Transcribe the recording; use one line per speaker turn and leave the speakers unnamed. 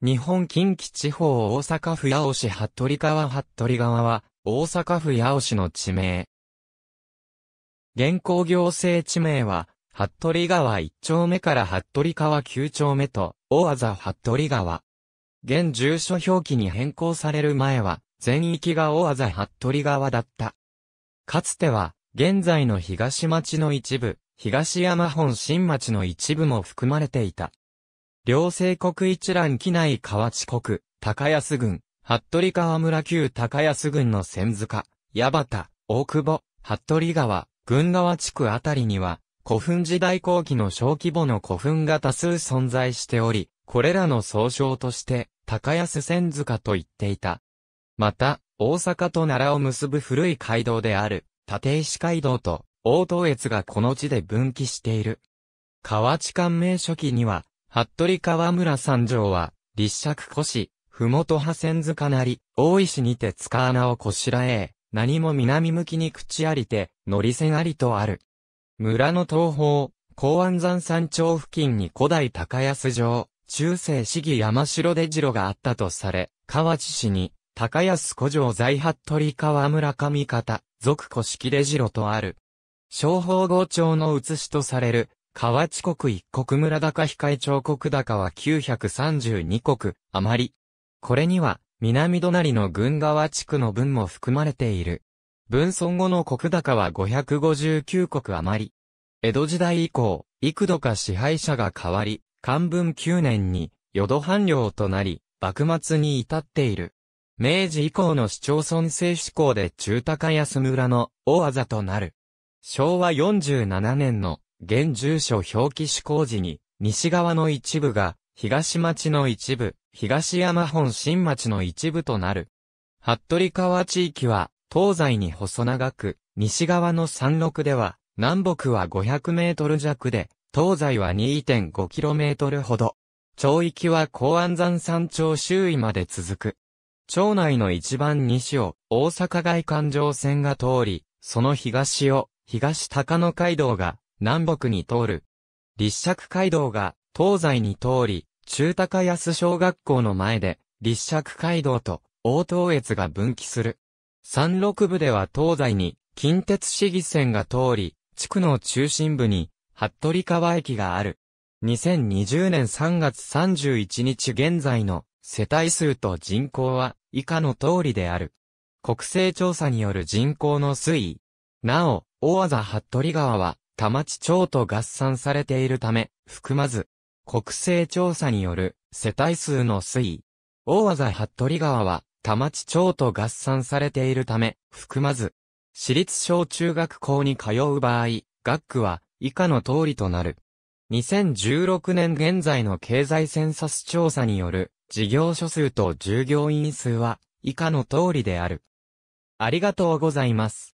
日本近畿地方大阪府八尾市服部川服部川は、大阪府八尾市の地名。現行行政地名は、服部川1丁目から服部川9丁目と、大技服部川。現住所表記に変更される前は、全域が大技服部川だった。かつては、現在の東町の一部、東山本新町の一部も含まれていた。両政国一覧機内河内国、高安郡、服部川村旧高安郡の千塚、矢端、大久保、服部川、群川地区あたりには、古墳時代後期の小規模の古墳が多数存在しており、これらの総称として、高安千塚と言っていた。また、大阪と奈良を結ぶ古い街道である、立石街道と、大東越がこの地で分岐している。河内官名初期には、服部川村三条は、立石古市、ふもと派線塚なり、大石にて塚穴をこしらえ、何も南向きに口ありて、乗り線ありとある。村の東方、高安山山頂付近に古代高安城、中世市議山城出城があったとされ、河内市に、高安古城在服部川村上方、俗古式出城とある。昭法郷町の写しとされる、河内国一国村高控彫刻高は932国余り。これには、南隣の群川地区の分も含まれている。分村後の国高は559国余り。江戸時代以降、幾度か支配者が変わり、漢文9年に、淀藩領となり、幕末に至っている。明治以降の市町村制施行で中高安村の大技となる。昭和47年の現住所表記施行時に、西側の一部が、東町の一部、東山本新町の一部となる。服部川地域は、東西に細長く、西側の山麓では、南北は500メートル弱で、東西は2.5キロメートルほど。町域は高安山山頂周囲まで続く。町内の一番西を大阪外環状線が通り、その東を東高野街道が南北に通る。立石街道が東西に通り、中高安小学校の前で、立石街道と大東越が分岐する。山麓部では東西に近鉄市議線が通り、地区の中心部に、服部川駅がある。2020年3月31日現在の世帯数と人口は以下の通りである。国勢調査による人口の推移。なお、大和服部川は田町町と合算されているため、含まず、国勢調査による世帯数の推移。大技服部川は、田町町と合算されているため、含まず、私立小中学校に通う場合、学区は以下の通りとなる。2016年現在の経済センサス調査による事業所数と従業員数は以下の通りである。ありがとうございます。